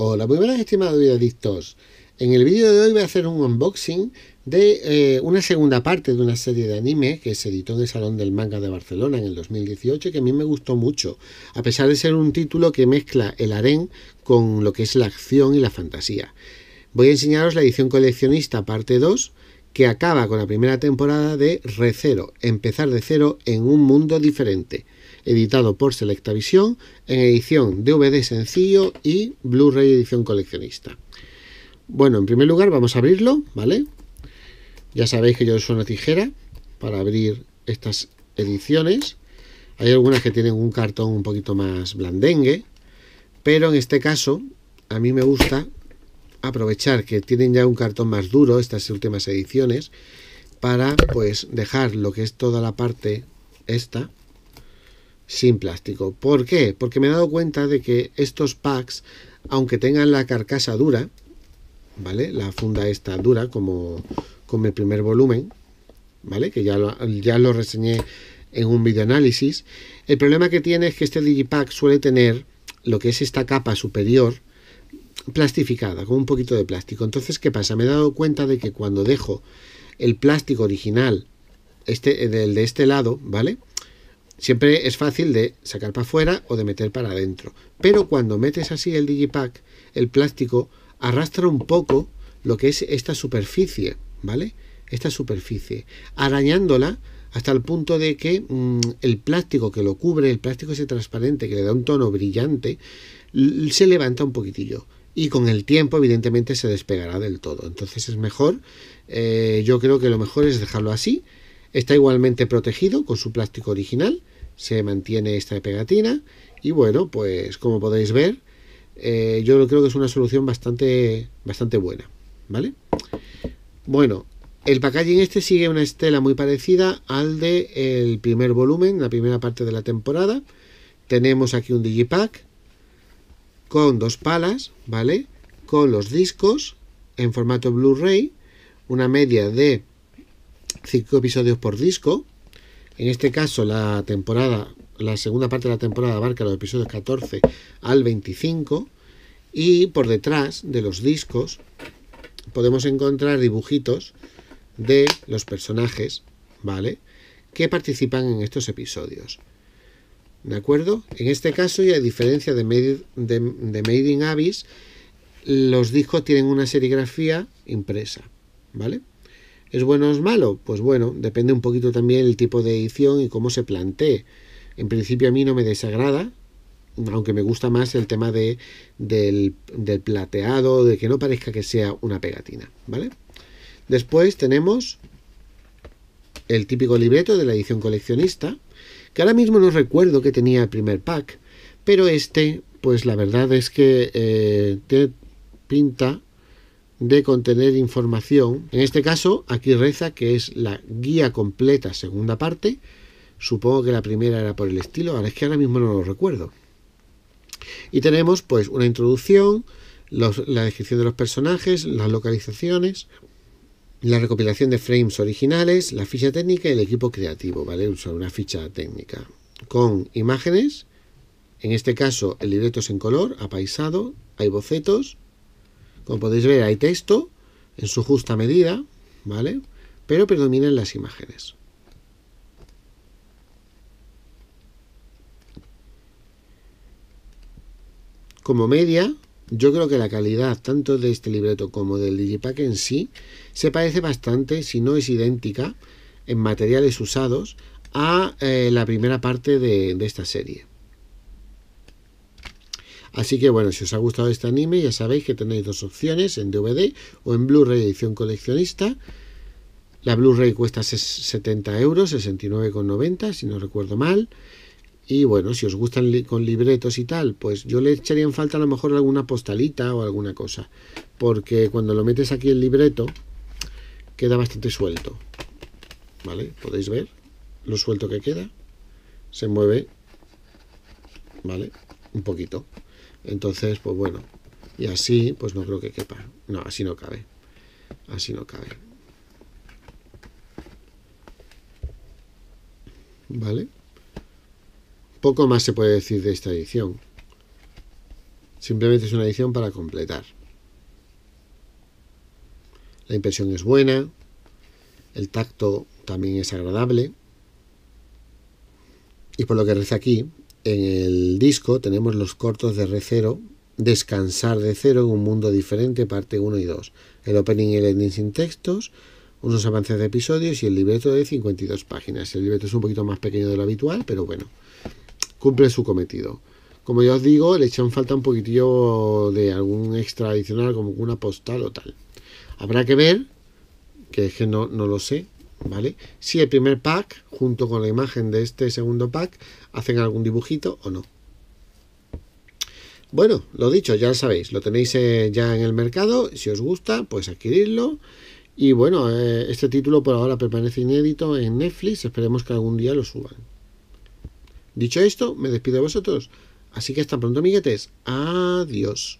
Hola, muy pues buenas estimados videodictos. En el vídeo de hoy voy a hacer un unboxing de eh, una segunda parte de una serie de anime que se editó en el Salón del Manga de Barcelona en el 2018 que a mí me gustó mucho, a pesar de ser un título que mezcla el harén con lo que es la acción y la fantasía. Voy a enseñaros la edición coleccionista parte 2 que acaba con la primera temporada de Recero, empezar de cero en un mundo diferente editado por Selectavisión en edición DVD sencillo y Blu-ray edición coleccionista. Bueno, en primer lugar vamos a abrirlo, ¿vale? Ya sabéis que yo uso una tijera para abrir estas ediciones. Hay algunas que tienen un cartón un poquito más blandengue, pero en este caso a mí me gusta aprovechar que tienen ya un cartón más duro estas últimas ediciones para pues dejar lo que es toda la parte esta sin plástico. ¿Por qué? Porque me he dado cuenta de que estos packs, aunque tengan la carcasa dura, ¿vale? La funda está dura como, con el primer volumen, ¿vale? Que ya lo, ya lo reseñé en un análisis, El problema que tiene es que este Digipack suele tener lo que es esta capa superior plastificada, con un poquito de plástico. Entonces, ¿qué pasa? Me he dado cuenta de que cuando dejo el plástico original, este, del de este lado, ¿vale? Siempre es fácil de sacar para afuera o de meter para adentro. Pero cuando metes así el digipack, el plástico arrastra un poco lo que es esta superficie, ¿vale? Esta superficie, arañándola hasta el punto de que mm, el plástico que lo cubre, el plástico ese transparente que le da un tono brillante, se levanta un poquitillo. Y con el tiempo, evidentemente, se despegará del todo. Entonces es mejor, eh, yo creo que lo mejor es dejarlo así Está igualmente protegido con su plástico original, se mantiene esta pegatina y bueno, pues como podéis ver, eh, yo creo que es una solución bastante, bastante buena, ¿vale? Bueno, el packaging este sigue una estela muy parecida al del el primer volumen, la primera parte de la temporada. Tenemos aquí un digipack con dos palas, ¿vale? Con los discos en formato Blu-ray, una media de 5 episodios por disco. En este caso, la temporada, la segunda parte de la temporada abarca los episodios 14 al 25. Y por detrás de los discos podemos encontrar dibujitos de los personajes, ¿vale? Que participan en estos episodios. ¿De acuerdo? En este caso, y a diferencia de Made, de Made in Abyss, los discos tienen una serigrafía impresa, ¿vale? ¿Es bueno o es malo? Pues bueno, depende un poquito también el tipo de edición y cómo se plantee. En principio a mí no me desagrada, aunque me gusta más el tema del, plateado, de que no parezca que sea una pegatina, ¿vale? Después tenemos el típico libreto de la edición coleccionista, que ahora mismo no recuerdo que tenía el primer pack, pero este, pues la verdad es que eh, te pinta de contener información. En este caso, aquí reza que es la guía completa, segunda parte. Supongo que la primera era por el estilo, ahora es que ahora mismo no lo recuerdo. Y tenemos pues una introducción, la descripción de los personajes, las localizaciones, la recopilación de frames originales, la ficha técnica y el equipo creativo, ¿vale? usar una ficha técnica. Con imágenes, en este caso el libreto es en color, apaisado, hay bocetos, como podéis ver, hay texto en su justa medida, ¿vale? Pero predominan las imágenes. Como media, yo creo que la calidad tanto de este libreto como del Digipack en sí se parece bastante, si no es idéntica, en materiales usados a eh, la primera parte de esta serie. Así que bueno, si os ha gustado este anime, ya sabéis que tenéis dos opciones, en DVD o en Blu-ray edición coleccionista. La Blu-ray cuesta 70 euros, 69,90 si no recuerdo mal. Y bueno, si os gustan con libretos y tal, pues yo le echaría en falta a lo mejor alguna postalita o alguna cosa. Porque cuando lo metes aquí el libreto, queda bastante suelto. ¿Vale? ¿Podéis ver lo suelto que queda? Se mueve, ¿vale? Un poquito. Entonces, pues bueno, y así, pues no creo que quepa. No, así no cabe. Así no cabe. ¿Vale? Poco más se puede decir de esta edición. Simplemente es una edición para completar. La impresión es buena. El tacto también es agradable. Y por lo que reza aquí, en el disco tenemos los cortos de R0, Descansar de cero en un mundo diferente, parte 1 y 2, el opening y el ending sin textos, unos avances de episodios y el libreto de 52 páginas. El libreto es un poquito más pequeño de lo habitual, pero bueno, cumple su cometido. Como ya os digo, le echan falta un poquitillo de algún extra adicional, como una postal o tal. Habrá que ver, que es que no, no lo sé, si el primer pack, junto con la imagen de este segundo pack, hacen algún dibujito o no. Bueno, lo dicho, ya lo sabéis, lo tenéis eh, ya en el mercado, si os gusta, pues adquirirlo. Y bueno, eh, este título por ahora permanece inédito en Netflix, esperemos que algún día lo suban. Dicho esto, me despido de vosotros, así que hasta pronto, amiguetes, adiós.